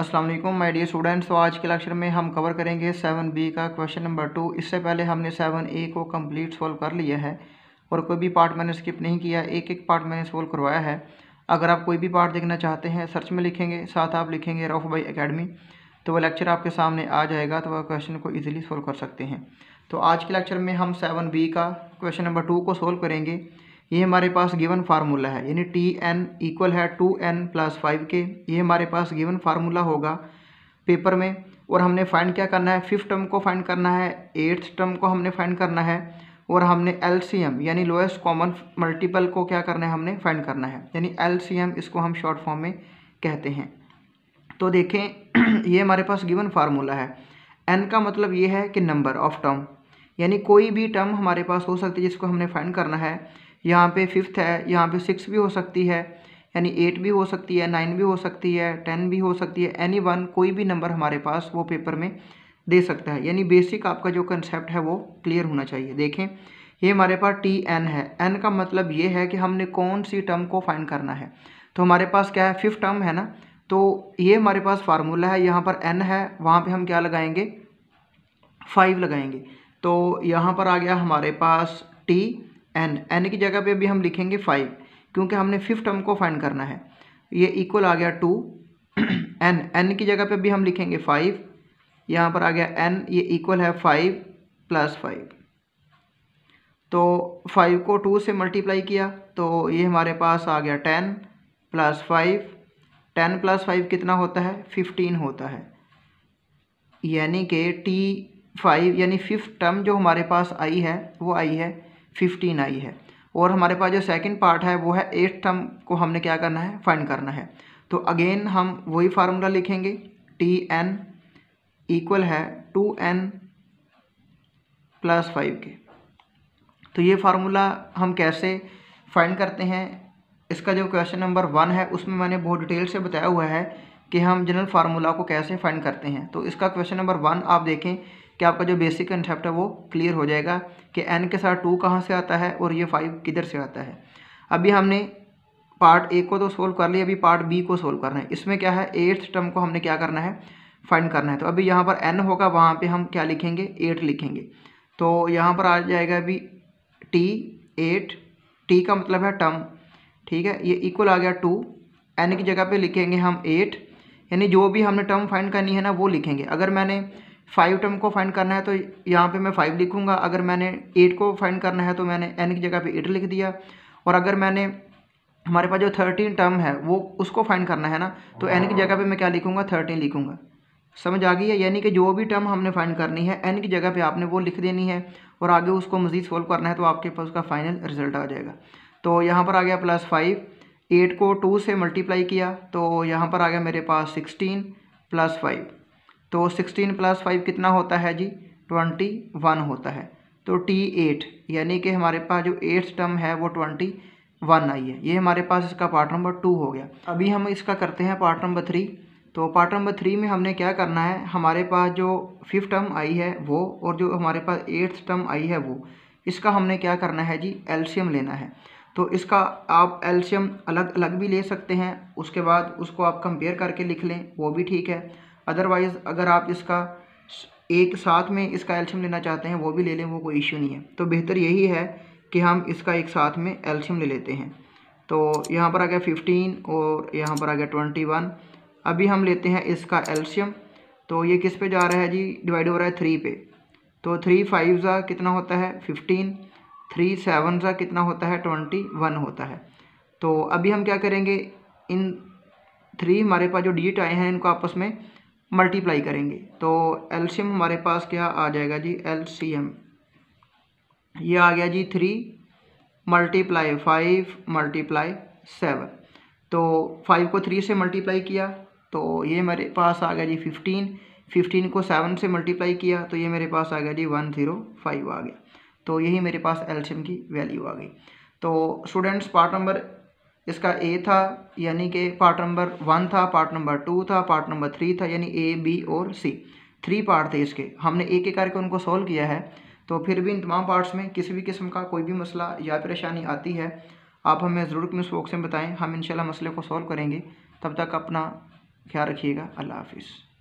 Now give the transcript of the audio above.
अस्सलाम वालेकुम my dear students तो आज के लेक्चर में हम कवर करेंगे सेवन बी का क्वेश्चन नंबर टू इससे पहले हमने सेवन ए को कंप्लीट सॉल्व कर लिया है और कोई भी पार्ट मैंने स्किप नहीं किया एक एक पार्ट मैंने सॉल्व करवाया है अगर आप कोई भी पार्ट देखना चाहते हैं सर्च में लिखेंगे साथ आप लिखेंगे रफ बाई अकेडमी तो वह लेक्चर आपके सामने आ जाएगा तो वह क्वेश्चन को ईजिली सोल्व कर सकते हैं तो आज के लेक्चर में हम सेवन बी का क्वेश्चन नंबर टू को सोल्व करेंगे ये हमारे पास गिवन फार्मूला है यानी टी एन इक्वल है टू एन प्लस फाइव के ये हमारे पास गिवन फार्मूला होगा पेपर में और हमने फाइंड क्या करना है फिफ्थ टर्म को फाइंड करना है एट्थ टर्म को हमने फाइंड करना है और हमने एल यानी लोएस्ट कॉमन मल्टीपल को क्या करना है हमने फाइंड करना है यानी एल इसको हम शॉर्ट फॉर्म में कहते हैं तो देखें ये हमारे पास गिवन फार्मूला है एन का मतलब ये है कि नंबर ऑफ टर्म यानी कोई भी टर्म हमारे पास हो सकती है जिसको हमने फाइंड करना है यहाँ पे फिफ्थ है यहाँ पे सिक्स भी हो सकती है यानी एट भी हो सकती है नाइन भी हो सकती है टेन भी हो सकती है एनी वन कोई भी नंबर हमारे पास वो पेपर में दे सकता है यानी बेसिक आपका जो कंसेप्ट है वो क्लियर होना चाहिए देखें ये हमारे पास टी एन है एन का मतलब ये है कि हमने कौन सी टर्म को फाइंड करना है तो हमारे पास क्या है फिफ्थ टर्म है ना तो ये हमारे पास फार्मूला है यहाँ पर एन है वहाँ पर हम क्या लगाएंगे फाइव लगाएंगे तो यहाँ पर आ गया हमारे पास टी एन एन की जगह पे भी हम लिखेंगे फाइव क्योंकि हमने फिफ्थ टर्म को फाइंड करना है ये इक्वल आ गया टू एन एन की जगह पे भी हम लिखेंगे फाइव यहाँ पर आ गया एन ये इक्वल है फाइव प्लस फाइव तो फाइव को टू से मल्टीप्लाई किया तो ये हमारे पास आ गया ten plus five ten plus five कितना होता है फिफ्टीन होता है यानी कि टी फाइव यानी फिफ्थ टर्म जो हमारे पास आई है वो आई है फिफ्टीन आई है और हमारे पास जो सेकंड पार्ट है वो है एट टर्म को हमने क्या करना है फाइंड करना है तो अगेन हम वही फार्मूला लिखेंगे टी एन इक्वल है टू एन प्लस फाइव के तो ये फार्मूला हम कैसे फाइंड करते हैं इसका जो क्वेश्चन नंबर वन है उसमें मैंने बहुत डिटेल से बताया हुआ है कि हम जनरल फार्मूला को कैसे फाइंड करते हैं तो इसका क्वेश्चन नंबर वन आप देखें कि आपका जो बेसिक कंसेप्ट है वो क्लियर हो जाएगा कि एन के साथ टू कहाँ से आता है और ये फाइव किधर से आता है अभी हमने पार्ट ए को तो सोल्व कर लिया अभी पार्ट बी को सोल्व करना है इसमें क्या है एट्थ टर्म को हमने क्या करना है फाइंड करना है तो अभी यहाँ पर एन होगा वहाँ पर हम क्या लिखेंगे एट लिखेंगे तो यहाँ पर आ जाएगा अभी टी एट टी का मतलब है टर्म ठीक है ये इक्वल आ गया टू एन की जगह पे लिखेंगे हम एट यानी जो भी हमने टर्म फाइंड करनी है ना वो लिखेंगे अगर मैंने फाइव टर्म को फाइंड करना है तो यहाँ पे मैं फाइव लिखूंगा अगर मैंने एट को फाइंड करना है तो मैंने एन की जगह पे एट लिख दिया और अगर मैंने हमारे पास जो थर्टीन टर्म है वो उसको फाइंड करना है ना तो एन की जगह पे मैं क्या लिखूंगा थर्टीन लिखूंगा समझ आ गई है यानी कि जो भी टर्म हमने फाइंड करनी है एन की जगह पर आपने वो लिख देनी है और आगे उसको मज़ीद सोल्व करना है तो आपके पास उसका फाइनल रिजल्ट आ जाएगा तो यहाँ पर आ गया प्लस फाइव एट को टू से मल्टीप्लाई किया तो यहाँ पर आ गया मेरे पास सिक्सटीन प्लस फाइव तो सिक्सटीन प्लस फाइव कितना होता है जी ट्वेंटी वन होता है तो टी एट यानी कि हमारे पास जो एट्थ टर्म है वो ट्वेंटी वन आई है ये हमारे पास इसका पार्ट नंबर टू हो गया अभी हम इसका करते हैं पार्ट नंबर थ्री तो पार्ट नंबर थ्री में हमने क्या करना है हमारे पास जो फिफ्थ टर्म आई है वो और जो हमारे पास एट्थ टर्म आई है वो इसका हमने क्या करना है जी एल्शियम लेना है तो इसका आप एल्शियम अलग अलग भी ले सकते हैं उसके बाद उसको आप कंपेयर करके लिख लें वो भी ठीक है अदरवाइज़ अगर आप इसका एक साथ में इसका एल्शियम लेना चाहते हैं वो भी ले लें वो कोई इश्यू नहीं है तो बेहतर यही है कि हम इसका एक साथ में एल्शियम ले लेते हैं तो यहाँ पर आ गया फिफ्टीन और यहाँ पर आ गया ट्वेंटी वन अभी हम लेते हैं इसका एल्शियम तो ये किस पे जा रहा है जी डिवाइड हो रहा है थ्री पे तो थ्री फाइव ज़ा कितना होता है फिफ्टीन थ्री सेवन ज़ा कितना होता है ट्वेंटी वन होता है तो अभी हम क्या करेंगे इन थ्री हमारे पास जो डिजिट आए हैं इनको आपस में मल्टीप्लाई करेंगे तो एल्शियम हमारे पास क्या आ जाएगा जी एल सी एम ये आ गया G three multiply five multiply seven तो फाइव को थ्री से मल्टीप्लाई किया तो ये मेरे पास आ गया जी फिफ्टीन फिफ्टीन को सेवन से मल्टीप्लाई किया तो ये मेरे पास आ गया जी वन ज़ीरो फाइव आ गया तो यही मेरे पास एल्शियम की वैल्यू आ गई तो स्टूडेंट्स पार्ट नंबर इसका ए था यानी कि पार्ट नंबर वन था पार्ट नंबर टू था पार्ट नंबर थ्री था यानी ए बी और सी थ्री पार्ट थे इसके हमने एक एक करके उनको सॉल्व किया है तो फिर भी इन तमाम पार्ट्स में किसी भी किस्म का कोई भी मसला या परेशानी आती है आप हमें ज़रूर कमेंट्स बॉक्स में बताएं हम इंशाल्लाह मसले को सॉल्व करेंगे तब तक अपना ख्याल रखिएगा अल्लाह हाफिज़